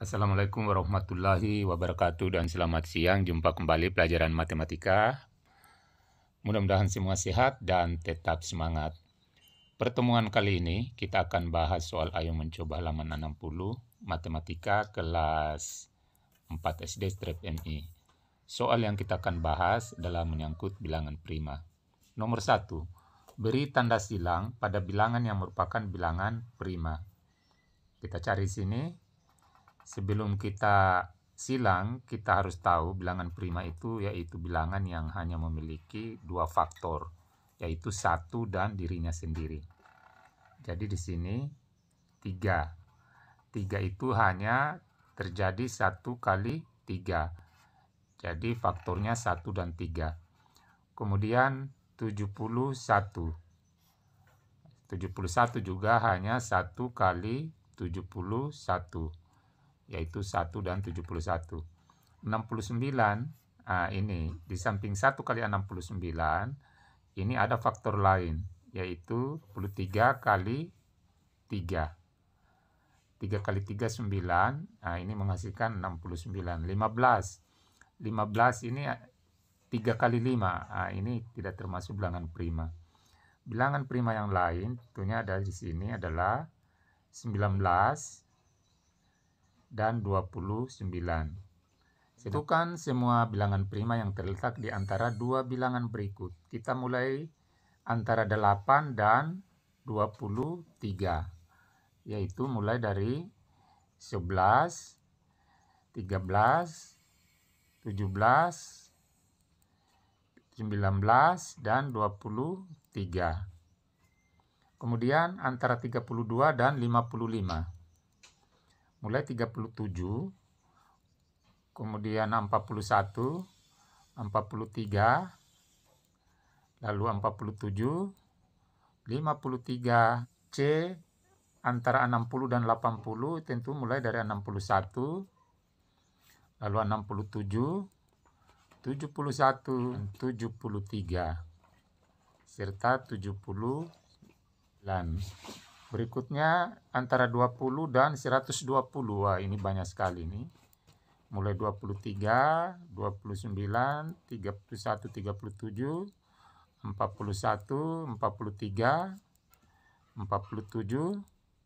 Assalamualaikum warahmatullahi wabarakatuh dan selamat siang. Jumpa kembali pelajaran matematika. Mudah-mudahan semua sehat dan tetap semangat. Pertemuan kali ini kita akan bahas soal ayo mencoba halaman 60 matematika kelas 4 SD strip MI. Soal yang kita akan bahas adalah menyangkut bilangan prima. Nomor 1. Beri tanda silang pada bilangan yang merupakan bilangan prima. Kita cari sini sebelum kita silang, kita harus tahu bilangan prima itu yaitu bilangan yang hanya memiliki dua faktor, yaitu satu dan dirinya sendiri. Jadi di sini tiga. Tiga itu hanya terjadi satu kali tiga. Jadi faktornya satu dan tiga. Kemudian 71. 71 juga hanya satu kali 71 yaitu 1 dan 71. 69 ah, ini di samping 1 kali 69 ini ada faktor lain yaitu 23 kali 3. 3 kali 3 9. Nah, ini menghasilkan 69. 15. 15 ini 3 ah, kali 5. Nah, ini tidak termasuk bilangan prima. Bilangan prima yang lain tentunya ada di sini adalah 19 dan 29. Iya. kan semua bilangan prima yang terletak di antara dua bilangan berikut. Kita mulai antara 8 dan 23, yaitu mulai dari 11, 13, 17, 19 dan 23. Kemudian antara 32 dan 55 mulai 37 kemudian 41 43 lalu 47 53 C antara 60 dan 80 tentu mulai dari 61 lalu 67 71 73 serta 70 lan Berikutnya antara 20 dan 120. Wah, ini banyak sekali nih. Mulai 23, 29, 31, 37, 41, 43, 47, 53, 57, 59,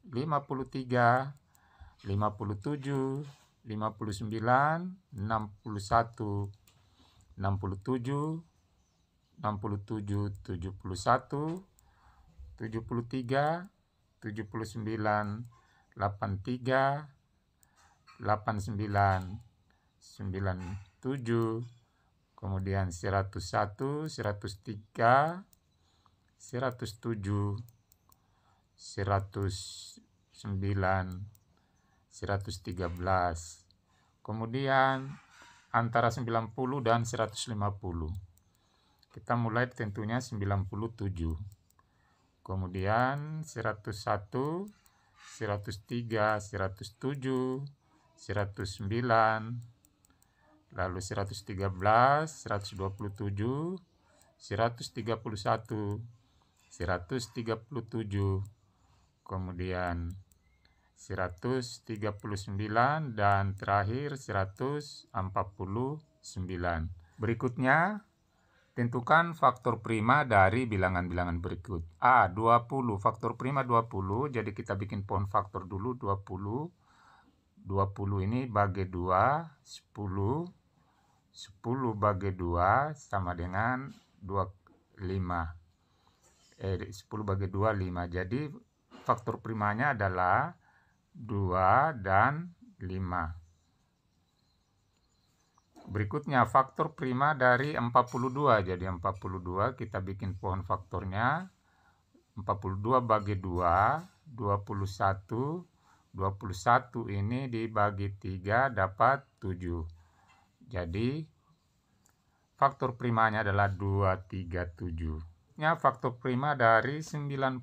61, 67, 67, 71, 73, 79 83 89 97 kemudian 101 103 107 109 113 kemudian antara 90 dan 150 kita mulai tentunya 97 kemudian 101, 103, 107, 109, lalu 113, 127, 131, 137, kemudian 139, dan terakhir 149. Berikutnya, Tentukan faktor prima dari bilangan-bilangan berikut. A. 20. Faktor prima 20. Jadi kita bikin pohon faktor dulu 20. 20 ini bagi 2, 10. 10 bagi 2 sama dengan 25. Eh, 10 bagi 2, 5. Jadi faktor primanya adalah 2 dan 5. Berikutnya faktor prima dari 42. Jadi 42 kita bikin pohon faktornya. 42 bagi 2, 21. 21 ini dibagi 3 dapat 7. Jadi faktor primanya adalah 237. Nya faktor prima dari 90.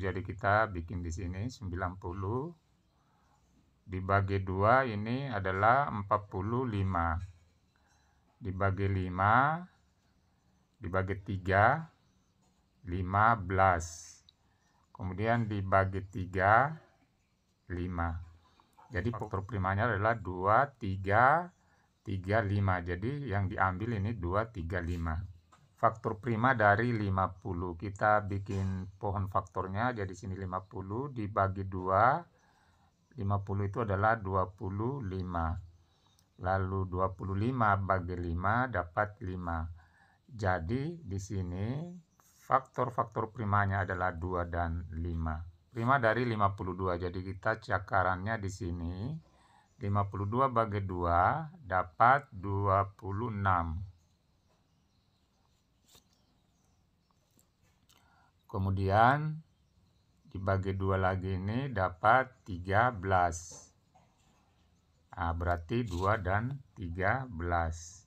Jadi kita bikin di sini 90 dibagi 2 ini adalah 45 dibagi 5 dibagi 3 15 kemudian dibagi 3 5 jadi faktor primanya adalah 2 3 3 5 jadi yang diambil ini 2 3 5 faktor prima dari 50 kita bikin pohon faktornya jadi sini 50 dibagi 2 50 itu adalah 25 Lalu 25 bagi 5 dapat 5. Jadi di sini faktor-faktor primanya adalah 2 dan 5. Prima dari 52. Jadi kita cakarannya di sini 52 bagi 2 dapat 26. Kemudian dibagi 2 lagi ini dapat 13. Nah, berarti 2 dan 13.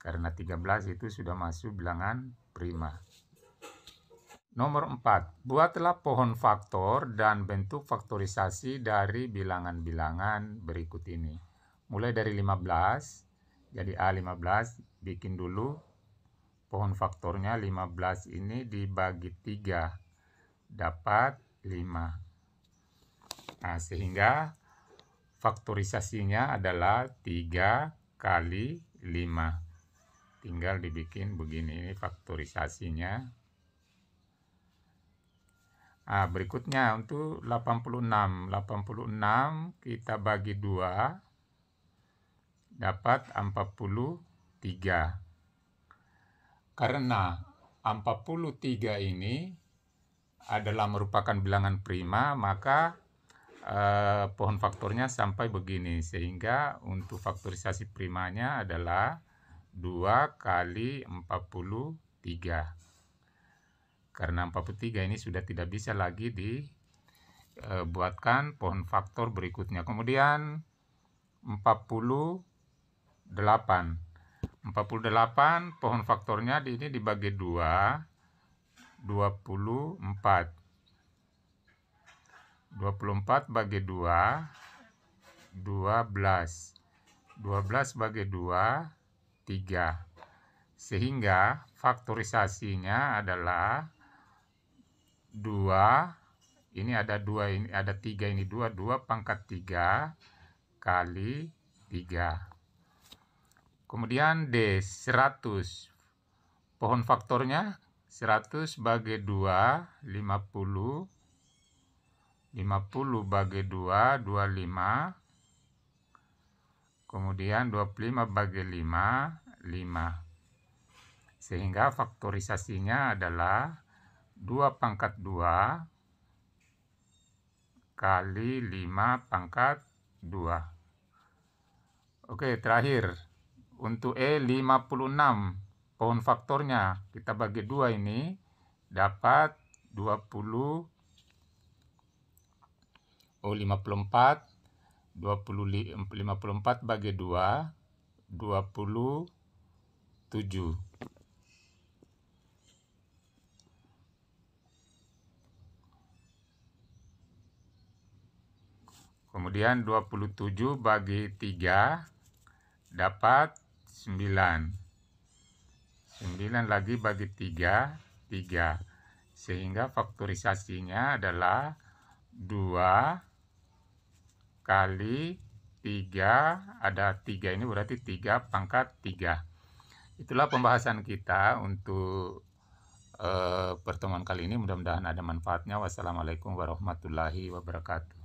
Karena 13 itu sudah masuk bilangan prima. Nomor 4. Buatlah pohon faktor dan bentuk faktorisasi dari bilangan-bilangan berikut ini. Mulai dari 15, jadi A15, bikin dulu pohon faktornya 15 ini dibagi 3, dapat 5. Nah, sehingga faktorisasinya adalah 3 kali 5 tinggal dibikin begini ini faktorisasinya nah, berikutnya untuk 86 86 kita bagi 2 dapat 43 karena 43 ini adalah merupakan bilangan prima maka eh, pohon faktornya sampai begini sehingga untuk faktorisasi primanya adalah 2 kali 43 karena 43 ini sudah tidak bisa lagi dibuatkan eh, pohon faktor berikutnya kemudian 48 48 pohon faktornya di ini dibagi 2 24 24 bagi 2, 12. 12 bagi 2, 3. Sehingga faktorisasinya adalah 2, ini ada 2, ini ada 3, ini 2, 2 pangkat 3 kali 3. Kemudian D, 100. Pohon faktornya 100 bagi 2, 50 50 bagi 2, 25. Kemudian 25 bagi 5, 5. Sehingga faktorisasinya adalah 2 pangkat 2 kali 5 pangkat 2. Oke, terakhir. Untuk E 56, pohon faktornya kita bagi 2 ini dapat 20 oh 54 20 54 bagi 2 27 Kemudian 27 bagi 3 dapat 9. 9 lagi bagi 3, 3. Sehingga faktorisasinya adalah 2 kali 3 ada 3 ini berarti 3 pangkat 3 itulah pembahasan kita untuk uh, pertemuan kali ini mudah-mudahan ada manfaatnya wassalamualaikum warahmatullahi wabarakatuh